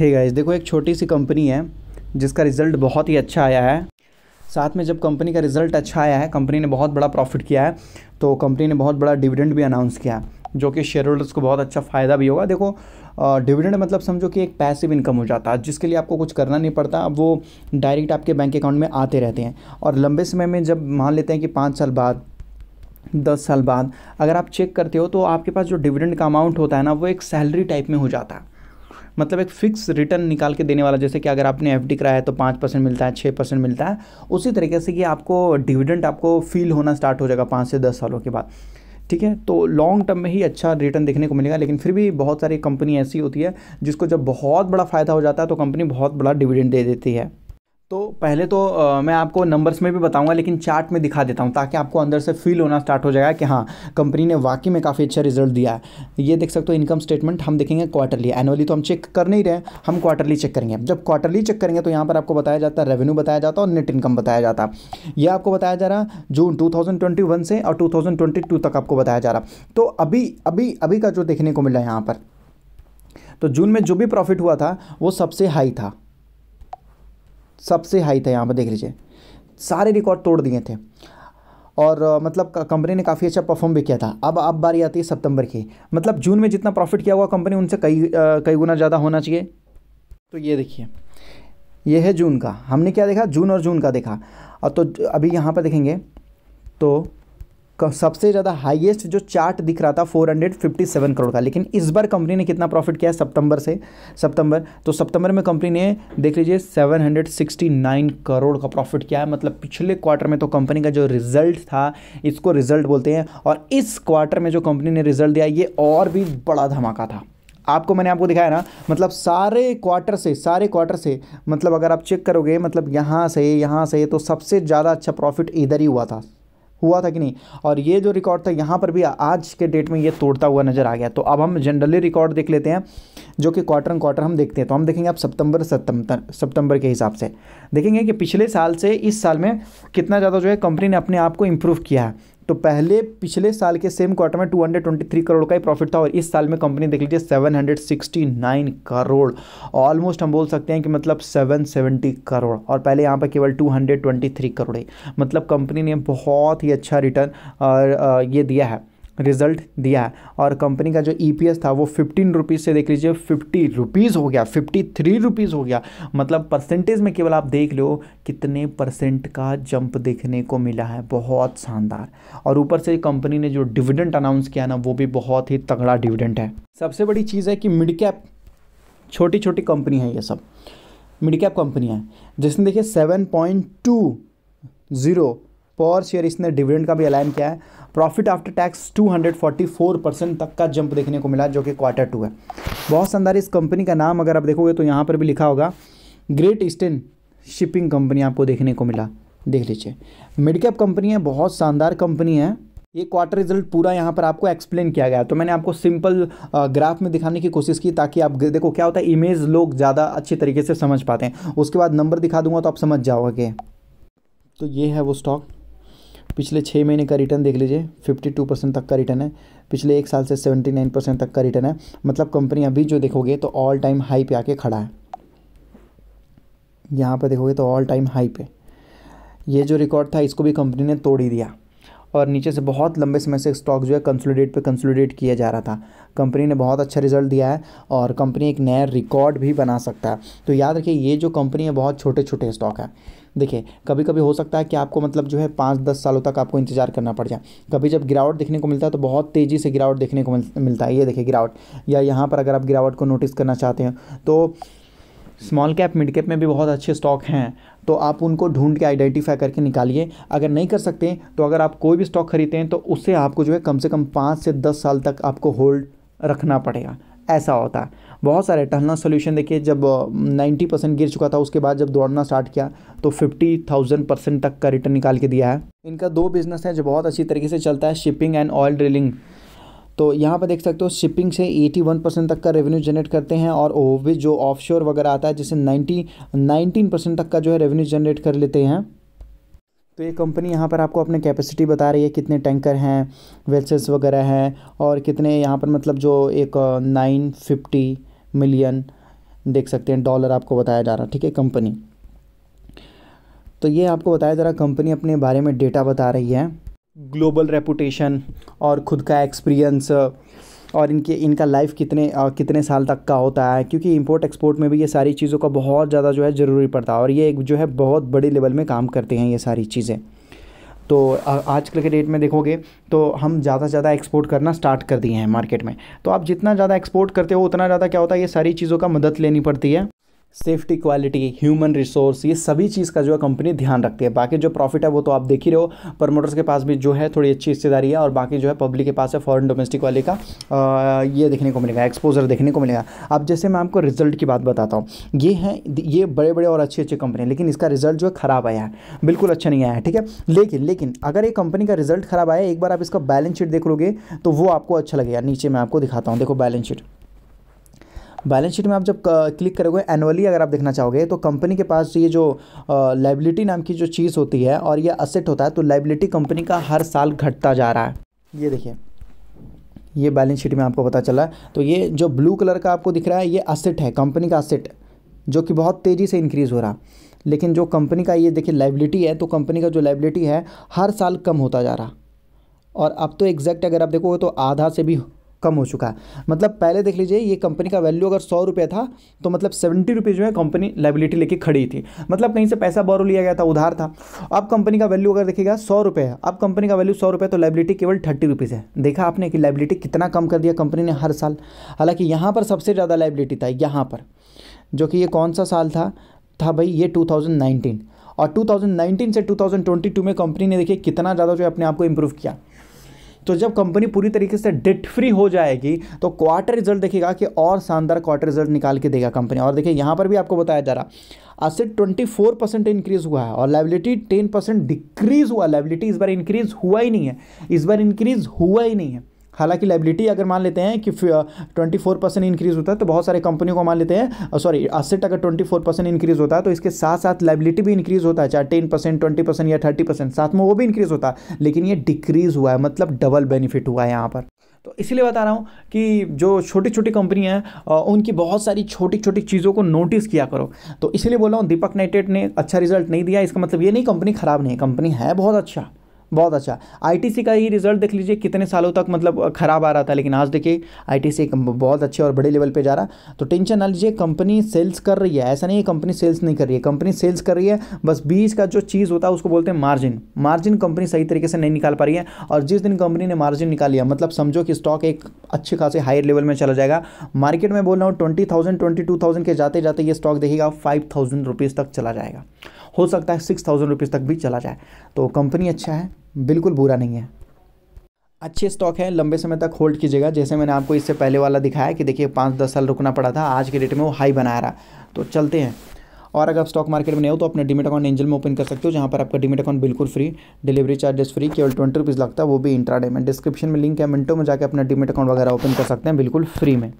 hey guys देखो एक छोटी सी कंपनी है जिसका रिज़ल्ट बहुत ही अच्छा आया है साथ में जब कंपनी का रिज़ल्ट अच्छा आया है कंपनी ने बहुत बड़ा प्रॉफिट किया है तो कंपनी ने बहुत बड़ा डिविडेंड भी अनाउंस किया जो कि शेयर होल्डर्स को बहुत अच्छा फ़ायदा भी होगा देखो डिविडेंड मतलब समझो कि एक पैसिव इनकम हो जाता है जिसके लिए आपको कुछ करना नहीं पड़ता अब वो डायरेक्ट आपके बैंक अकाउंट में आते रहते हैं और लंबे समय में जब मान लेते हैं कि पाँच साल बाद दस साल बाद अगर आप चेक करते हो तो आपके पास जो डिविडेंड का अमाउंट होता है ना वो एक सैलरी टाइप में हो जाता है मतलब एक फिक्स रिटर्न निकाल के देने वाला जैसे कि अगर आपने एफ कराया है तो पाँच परसेंट मिलता है छः परसेंट मिलता है उसी तरीके से कि आपको डिविडेंट आपको फील होना स्टार्ट हो जाएगा पाँच से दस सालों के बाद ठीक है तो लॉन्ग टर्म में ही अच्छा रिटर्न देखने को मिलेगा लेकिन फिर भी बहुत सारी कंपनी ऐसी होती है जिसको जब बहुत बड़ा फ़ायदा हो जाता है तो कंपनी बहुत बड़ा डिविडेंड दे देती है तो पहले तो आ, मैं आपको नंबर्स में भी बताऊंगा लेकिन चार्ट में दिखा देता हूं ताकि आपको अंदर से फील होना स्टार्ट हो जाएगा कि हाँ कंपनी ने वाकई में काफ़ी अच्छा रिजल्ट दिया है ये देख सकते हो इनकम स्टेटमेंट हम देखेंगे क्वार्टरली एनुअली तो हम चेक कर नहीं रहे हम क्वार्टरली चेक करेंगे जब क्वार्टरली चेक करेंगे तो यहाँ पर आपको बताया जाता है रेवेन्यू बताया जाता और नेट इनकम बताया जाता है ये आपको बताया जा रहा है जून टू से और टू तक आपको बताया जा रहा तो अभी अभी अभी का जो देखने को मिला है यहाँ पर तो जून में जो भी प्रॉफिट हुआ था वो सबसे हाई था सबसे हाई था यहाँ पर देख लीजिए सारे रिकॉर्ड तोड़ दिए थे और मतलब कंपनी ने काफ़ी अच्छा परफॉर्म भी किया था अब अब बारी आती है सितंबर की मतलब जून में जितना प्रॉफिट किया हुआ कंपनी उनसे कई कई गुना ज़्यादा होना चाहिए तो ये देखिए ये है जून का हमने क्या देखा जून और जून का देखा और तो अभी यहाँ पर देखेंगे तो सबसे ज़्यादा हाईएस्ट जो चार्ट दिख रहा था 457 करोड़ का लेकिन इस बार कंपनी ने कितना प्रॉफिट किया सितंबर से सितंबर तो सितंबर में कंपनी ने देख लीजिए 769 करोड़ का प्रॉफिट किया है मतलब पिछले क्वार्टर में तो कंपनी का जो रिजल्ट था इसको रिजल्ट बोलते हैं और इस क्वार्टर में जो कंपनी ने रिजल्ट दिया ये और भी बड़ा धमाका था आपको मैंने आपको दिखाया ना मतलब सारे क्वार्टर से सारे क्वार्टर से मतलब अगर आप चेक करोगे मतलब यहाँ से यहाँ से तो सबसे ज़्यादा अच्छा प्रॉफिट इधर ही हुआ था हुआ था कि नहीं और ये जो रिकॉर्ड था यहाँ पर भी आज के डेट में ये तोड़ता हुआ नज़र आ गया तो अब हम जनरली रिकॉर्ड देख लेते हैं जो कि क्वार्टर एंड क्वार्टर हम देखते हैं तो हम देखेंगे आप सितंबर सितंबर सितंबर के हिसाब से देखेंगे कि पिछले साल से इस साल में कितना ज़्यादा जो है कंपनी ने अपने आप को इम्प्रूव किया है तो पहले पिछले साल के सेम क्वार्टर में 223 करोड़ का ही प्रॉफिट था और इस साल में कंपनी देख लीजिए 769 करोड़ ऑलमोस्ट हम बोल सकते हैं कि मतलब 770 करोड़ और पहले यहाँ पर केवल 223 करोड़ है मतलब कंपनी ने बहुत ही अच्छा रिटर्न ये दिया है रिज़ल्ट दिया है और कंपनी का जो ई e था वो फिफ्टीन रुपीज़ से देख लीजिए फिफ्टी रुपीज़ हो गया फिफ्टी थ्री रुपीज़ हो गया मतलब परसेंटेज में केवल आप देख लो कितने परसेंट का जंप देखने को मिला है बहुत शानदार और ऊपर से कंपनी ने जो डिविडेंट अनाउंस किया ना वो भी बहुत ही तगड़ा डिविडेंट है सबसे बड़ी चीज़ है कि मिड कैप छोटी छोटी कंपनी है ये सब मिड कैप कंपनी है जिसने देखिए सेवन पॉइंट टू ज़ीरो पर शेयर इसने डिविडेंड का भी अलाइन किया है प्रॉफिट आफ्टर टैक्स 244 परसेंट तक का जंप देखने को मिला जो कि क्वार्टर टू है बहुत शानदार इस कंपनी का नाम अगर आप देखोगे तो यहाँ पर भी लिखा होगा ग्रेट ईस्टर्न शिपिंग कंपनी आपको देखने को मिला देख लीजिए मिड कैप कंपनी है बहुत शानदार कंपनी है ये क्वार्टर रिजल्ट पूरा यहाँ पर आपको एक्सप्लेन किया गया तो मैंने आपको सिंपल ग्राफ में दिखाने की कोशिश की ताकि आप देखो क्या होता है इमेज लोग ज़्यादा अच्छे तरीके से समझ पाते हैं उसके बाद नंबर दिखा दूंगा तो आप समझ जाओगे तो ये है वो स्टॉक पिछले छः महीने का रिटर्न देख लीजिए फिफ्टी टू परसेंट तक का रिटर्न है पिछले एक साल से सेवेंटी नाइन परसेंट तक का रिटर्न है मतलब कंपनी अभी जो देखोगे तो ऑल टाइम हाई पे आके खड़ा है यहाँ पर देखोगे तो ऑल टाइम हाई पे ये जो रिकॉर्ड था इसको भी कंपनी ने तोड़ ही दिया और नीचे से बहुत लंबे समय से स्टॉक जो है कंसोलिडेट पे कंसोलिडेट किया जा रहा था कंपनी ने बहुत अच्छा रिजल्ट दिया है और कंपनी एक नया रिकॉर्ड भी बना सकता है तो याद रखिए ये जो कंपनी है बहुत छोटे छोटे स्टॉक है देखिए कभी कभी हो सकता है कि आपको मतलब जो है पाँच दस सालों तक आपको इंतजार करना पड़ जाए कभी जब गिरावट देखने को मिलता है तो बहुत तेज़ी से गिरावट देखने को मिलता है ये देखिए गिरावट या यहाँ पर अगर आप गिरावट को नोटिस करना चाहते हैं तो स्मॉल कैप मिड कैप में भी बहुत अच्छे स्टॉक हैं तो आप उनको ढूंढ के आइडेंटिफाई करके निकालिए अगर नहीं कर सकते तो अगर आप कोई भी स्टॉक खरीदते हैं तो उससे आपको जो है कम से कम पाँच से दस साल तक आपको होल्ड रखना पड़ेगा ऐसा होता है बहुत सारे टहलना सोल्यूशन देखिए जब 90 परसेंट गिर चुका था उसके बाद जब दौड़ना स्टार्ट किया तो 50,000 परसेंट तक का रिटर्न निकाल के दिया है इनका दो बिजनेस है जो बहुत अच्छी तरीके से चलता है शिपिंग एंड ऑयल ड्रिलिंग तो यहाँ पर देख सकते हो शिपिंग से 81 परसेंट तक का रेवेन्यू जनरेट करते हैं और ओविज जो ऑफशोर वगैरह आता है जिसे 90 19 परसेंट तक का जो है रेवेन्यू जनरेट कर लेते हैं तो ये कंपनी यहाँ पर आपको अपने कैपेसिटी बता रही है कितने टैंकर हैं वेल्सेस वगैरह हैं और कितने यहाँ पर मतलब जो एक नाइन फिफ्टी मिलियन देख सकते हैं डॉलर आपको बताया जा रहा ठीक है कंपनी तो ये आपको बताया जा रहा कंपनी अपने बारे में डेटा बता रही है ग्लोबल रेपुटेशन और ख़ुद का एक्सपीरियंस और इनके इनका लाइफ कितने आ, कितने साल तक का होता है क्योंकि इंपोर्ट एक्सपोर्ट में भी ये सारी चीज़ों का बहुत ज़्यादा जो है ज़रूरी पड़ता है और ये एक जो है बहुत बड़े लेवल में काम करते हैं ये सारी चीज़ें तो आजकल के डेट में देखोगे तो हम ज़्यादा से ज़्यादा एक्सपोर्ट करना स्टार्ट कर दिए हैं मार्केट में तो आप जितना ज़्यादा एक्सपोर्ट करते हो उतना ज़्यादा क्या होता है ये सारी चीज़ों का मदद लेनी पड़ती है सेफ्टी क्वालिटी ह्यूमन रिसोर्स ये सभी चीज़ का जो है कंपनी ध्यान रखती है बाकी जो प्रॉफिट है वो तो आप देख ही रहे हो प्रमोटर्स के पास भी जो है थोड़ी अच्छी हिस्सेदारी है और बाकी जो है पब्लिक के पास है फॉरेन डोमेस्टिक वाले का आ, ये देखने को मिलेगा एक्सपोजर देखने को मिलेगा अब जैसे मैं आपको रिजल्ट की बात बताता हूँ ये है ये बड़े बड़े और अच्छी अच्छी कंपनी लेकिन इसका रिजल्ट जो है ख़राब आया है बिल्कुल अच्छा नहीं आया है ठीक है लेकिन लेकिन अगर ये कंपनी का रिजल्ट ख़राब आया एक बार आप इसका बैलेंस शीट देख लोगे तो वो आपको अच्छा लगेगा नीचे मैं आपको दिखाता हूँ देखो बैलेंस शीट बैलेंस शीट में आप जब क्लिक करोगे एनुअली अगर आप देखना चाहोगे तो कंपनी के पास ये जो लाइबिलिटी नाम की जो चीज़ होती है और ये असेट होता है तो लाइबिलिटी कंपनी का हर साल घटता जा रहा है ये देखिए ये बैलेंस शीट में आपको पता चला तो ये जो ब्लू कलर का आपको दिख रहा है ये असेट है कंपनी का असेट जो कि बहुत तेज़ी से इंक्रीज़ हो रहा लेकिन जो कंपनी का ये देखिए लाइबिलिटी है तो कंपनी का जो लाइबिलिटी है हर साल कम होता जा रहा और अब तो एग्जैक्ट अगर आप देखोगे तो आधा से भी कम हो चुका है मतलब पहले देख लीजिए ये कंपनी का वैल्यू अगर सौ रुपये था तो मतलब सेवेंटी रुपीज़ जो है कंपनी लाइबिलिटी लेके खड़ी थी मतलब कहीं से पैसा बोरो लिया गया था उधार था अब कंपनी का वैल्यू अगर देखिएगा सौ रुपये है अब कंपनी का वैल्यू सौ रुपये तो लाइबिलिटी केवल थर्टी रुपीज़ है देखा आपने कि लाइबिलिटी कितना कम कर दिया कंपनी ने हर साल हालांकि यहाँ पर सबसे ज़्यादा लाइबिलिटी था यहाँ पर जो कि ये कौन सा साल था था भाई ये टू और 2019 से 2022 में कंपनी ने देखिए कितना ज़्यादा जो है अपने आप को इम्प्रूव किया तो जब कंपनी पूरी तरीके से डेट फ्री हो जाएगी तो क्वार्टर रिजल्ट देखेगा कि और शानदार क्वार्टर रिजल्ट निकाल के देगा कंपनी और देखिए यहाँ पर भी आपको बताया जा रहा asset twenty four percent increase हुआ है और लाइबिलिटी टेन परसेंट डिक्रीज हुआ लाइबिलिटी इस बार इंक्रीज हुआ ही नहीं है इस बार इंक्रीज हुआ ही नहीं है हालांकि लाइबिलिटी अगर मान लेते हैं कि ट्वेंटी फोर परसेंट इंक्रीज़ होता है तो बहुत सारे कंपनियों को मान लेते हैं सॉरी असेट अगर ट्वेंटी फोर परसेंट इंक्रीज़ होता है तो इसके साथ साथ लाइबिलिटी भी इंक्रीज़ होता है चाहे टेन परसेंट ट्वेंटी परसेंट या थर्टी परसेंट साथ में वो भी इंक्रीज़ होता है लेकिन ये डिक्रीज़ हुआ है मतलब डबल बेनिफिट हुआ है यहाँ पर तो इसलिए बता रहा हूँ कि जो छोटी छोटी कंपनी हैं उनकी बहुत सारी छोटी छोटी चीज़ों को नोटिस किया करो तो इसीलिए बोल रहा हूँ दीपक नाइटेड ने अच्छा रिजल्ट नहीं दिया इसका मतलब ये नहीं कंपनी ख़राब नहीं है कंपनी है बहुत अच्छा बहुत अच्छा आईटीसी का ही रिजल्ट देख लीजिए कितने सालों तक मतलब ख़राब आ रहा था लेकिन आज देखिए आईटीसी बहुत अच्छे और बड़े लेवल पे जा रहा तो टेंशन ना लीजिए कंपनी सेल्स कर रही है ऐसा नहीं है कंपनी सेल्स नहीं कर रही है कंपनी सेल्स कर रही है बस बीस का जो चीज़ होता है उसको बोलते हैं मार्जिन मार्जिन कंपनी सही तरीके से नहीं निकाल पा रही है और जिस दिन कंपनी ने मार्जिन निकाल लिया मतलब समझो कि स्टॉक एक अच्छे खासे हायर लेवल में चला जाएगा मार्केट में बोल रहा हूँ twenty thousand twenty two thousand के जाते जाते ये स्टॉक देखेगा फाइव थाउजेंड रुपीज़ तक चला जाएगा हो सकता है सिक्स थाउजेंड रुपीज़ तक भी चला जाए तो कंपनी अच्छा है बिल्कुल बुरा नहीं है अच्छे स्टॉक हैं लंबे समय तक होल्ड कीजिएगा जैसे मैंने आपको इससे पहले वाला दिखाया कि देखिए पाँच दस साल रुकना पड़ा था आज के डेट में वो हाई बना रहा तो चलते हैं और अगर आप स्टॉक मार्केट में नहीं हो तो अपने डिमिट अकाउंट एंजल में ओपन कर सकते हो जहाँ पर आपका डिमिट अकाउंट बिल्कुल फ्री डिलीवरी चार्जेस फ्री केवल ट्वेंटी रुपीज़ लगता है वो भी इंट्राडे में डिस्क्रिप्शन में लिंक है मिनटों में जाकर अपना डिमिट अकाउंट वगैरह ओपन कर सकते हैं बिल्कुल फ्री में